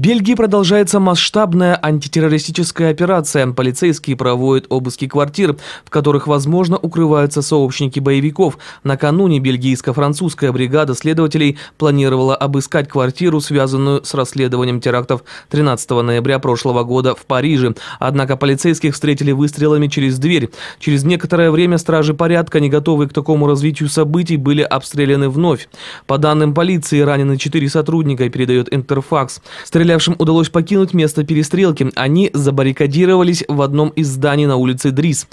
Бельгии продолжается масштабная антитеррористическая операция. Полицейские проводят обыски квартир, в которых, возможно, укрываются сообщники боевиков. Накануне бельгийско-французская бригада следователей планировала обыскать квартиру, связанную с расследованием терактов 13 ноября прошлого года в Париже. Однако полицейских встретили выстрелами через дверь. Через некоторое время стражи порядка, не готовые к такому развитию событий, были обстреляны вновь. По данным полиции, ранены четыре сотрудника, передает Интерфакс. Стреляли Расстрелявшим удалось покинуть место перестрелки. Они забаррикадировались в одном из зданий на улице Дрис.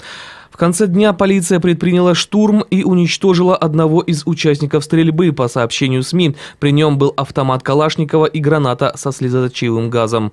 В конце дня полиция предприняла штурм и уничтожила одного из участников стрельбы, по сообщению СМИ. При нем был автомат Калашникова и граната со слезоточивым газом.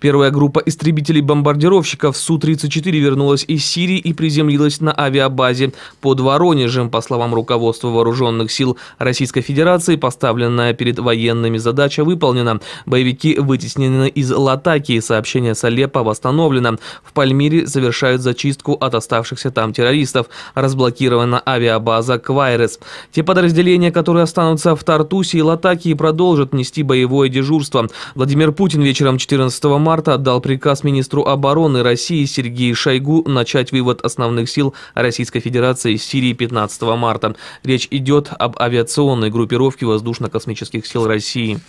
Первая группа истребителей-бомбардировщиков Су-34 вернулась из Сирии и приземлилась на авиабазе под Воронежем. По словам руководства Вооруженных сил Российской Федерации, поставленная перед военными задача выполнена. Боевики вытеснены из Латакии, сообщение с Алеппо восстановлено. В Пальмире завершают зачистку от оставшихся там террористов. Разблокирована авиабаза Квайрес. Те подразделения, которые останутся в Тартусе и Латакии, продолжат нести боевое дежурство. Владимир Путин вечером 14 мая марта отдал приказ министру обороны России Сергею Шойгу начать вывод основных сил Российской Федерации из Сирии 15 марта. Речь идет об авиационной группировке Воздушно-космических сил России.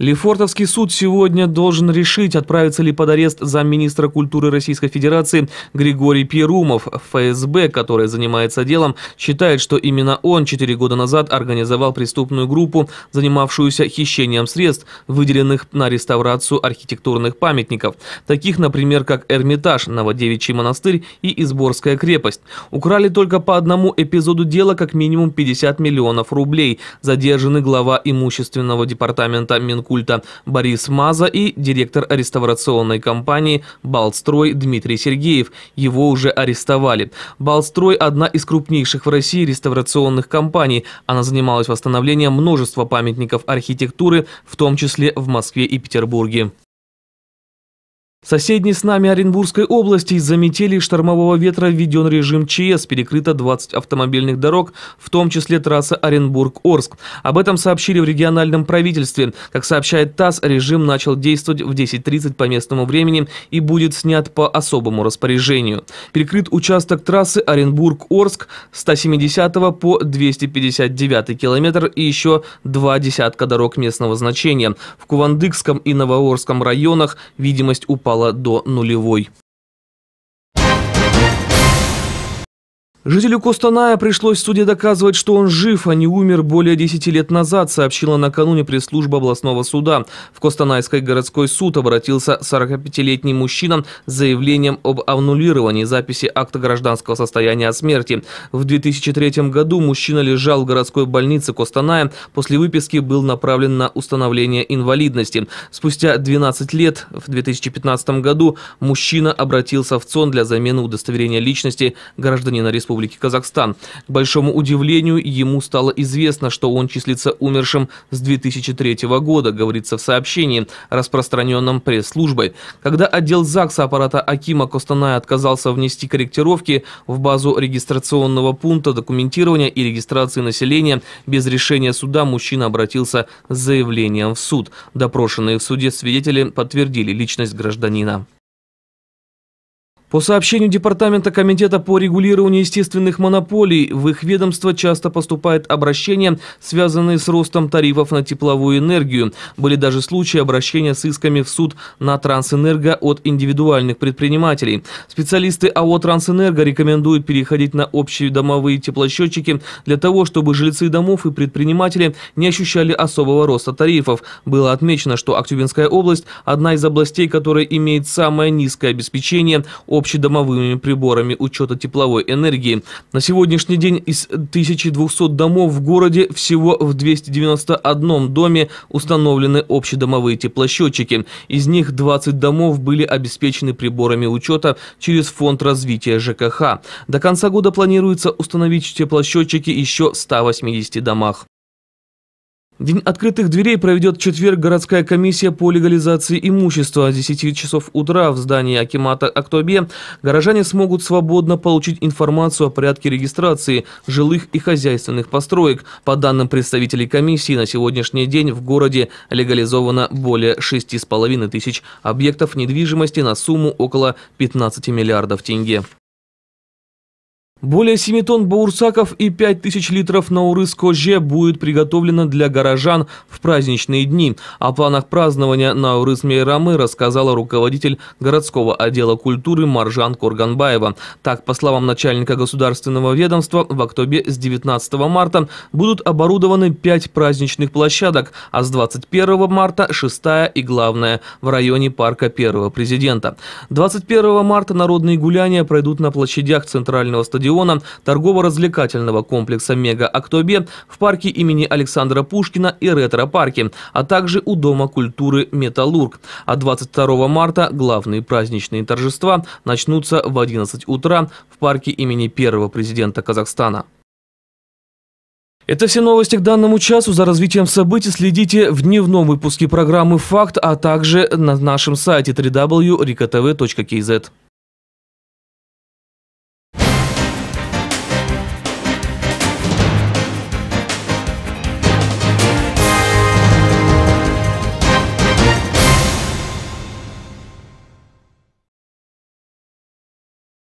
Лефортовский суд сегодня должен решить, отправится ли под арест замминистра культуры Российской Федерации Григорий Перумов. ФСБ, которая занимается делом, считает, что именно он четыре года назад организовал преступную группу, занимавшуюся хищением средств, выделенных на реставрацию архитектурных памятников, таких, например, как Эрмитаж, Новодевичий монастырь и Изборская крепость. Украли только по одному эпизоду дела как минимум 50 миллионов рублей. Задержаны глава имущественного департамента Минкультуры культа Борис Маза и директор реставрационной компании «Балтстрой» Дмитрий Сергеев. Его уже арестовали. «Балтстрой» – одна из крупнейших в России реставрационных компаний. Она занималась восстановлением множества памятников архитектуры, в том числе в Москве и Петербурге. В соседней с нами Оренбургской области из-за метели и штормового ветра введен режим ЧС, перекрыто 20 автомобильных дорог, в том числе трасса Оренбург-Орск. Об этом сообщили в региональном правительстве. Как сообщает ТАСС, режим начал действовать в 10.30 по местному времени и будет снят по особому распоряжению. Перекрыт участок трассы Оренбург-Орск 170 по 259 километр и еще два десятка дорог местного значения. В Кувандыкском и Новоорском районах видимость упала упала до нулевой. Жителю Костаная пришлось в суде доказывать, что он жив, а не умер более 10 лет назад, сообщила накануне пресс-служба областного суда. В Костанайской городской суд обратился 45-летний мужчина с заявлением об аннулировании записи акта гражданского состояния о смерти. В 2003 году мужчина лежал в городской больнице Костаная, после выписки был направлен на установление инвалидности. Спустя 12 лет, в 2015 году, мужчина обратился в ЦОН для замены удостоверения личности гражданина республики. Республики Казахстан. К большому удивлению, ему стало известно, что он числится умершим с 2003 года, говорится в сообщении, распространенном пресс-службой. Когда отдел ЗАГСа аппарата Акима Костаная отказался внести корректировки в базу регистрационного пункта документирования и регистрации населения, без решения суда мужчина обратился с заявлением в суд. Допрошенные в суде свидетели подтвердили личность гражданина. По сообщению Департамента Комитета по регулированию естественных монополий, в их ведомство часто поступают обращения, связанные с ростом тарифов на тепловую энергию. Были даже случаи обращения с исками в суд на Трансэнерго от индивидуальных предпринимателей. Специалисты АО Трансэнерго рекомендуют переходить на общие домовые теплосчетчики для того, чтобы жильцы домов и предприниматели не ощущали особого роста тарифов. Было отмечено, что Актюбинская область – одна из областей, которая имеет самое низкое обеспечение – общедомовыми приборами учета тепловой энергии. На сегодняшний день из 1200 домов в городе всего в 291 доме установлены общедомовые теплосчетчики. Из них 20 домов были обеспечены приборами учета через Фонд развития ЖКХ. До конца года планируется установить теплосчетчики еще в 180 домах. День открытых дверей проведет четверг городская комиссия по легализации имущества. С 10 часов утра в здании Акимата Актобе горожане смогут свободно получить информацию о порядке регистрации жилых и хозяйственных построек. По данным представителей комиссии, на сегодняшний день в городе легализовано более 6,5 тысяч объектов недвижимости на сумму около 15 миллиардов тенге. Более 7 тонн баурсаков и 5000 литров наурыс-коже будет приготовлено для горожан в праздничные дни. О планах празднования наурыс Мейрамы рассказала руководитель городского отдела культуры Маржан Курганбаева. Так, по словам начальника государственного ведомства, в октябре с 19 марта будут оборудованы 5 праздничных площадок, а с 21 марта – шестая и главная в районе парка первого президента. 21 марта народные гуляния пройдут на площадях Центрального стадиона стадиона торгово-развлекательного комплекса «Мега Актобе» в парке имени Александра Пушкина и ретро-парке, а также у Дома культуры «Металлург». А 22 марта главные праздничные торжества начнутся в 11 утра в парке имени первого президента Казахстана. Это все новости к данному часу. За развитием событий следите в дневном выпуске программы «Факт», а также на нашем сайте www.rikatv.kz.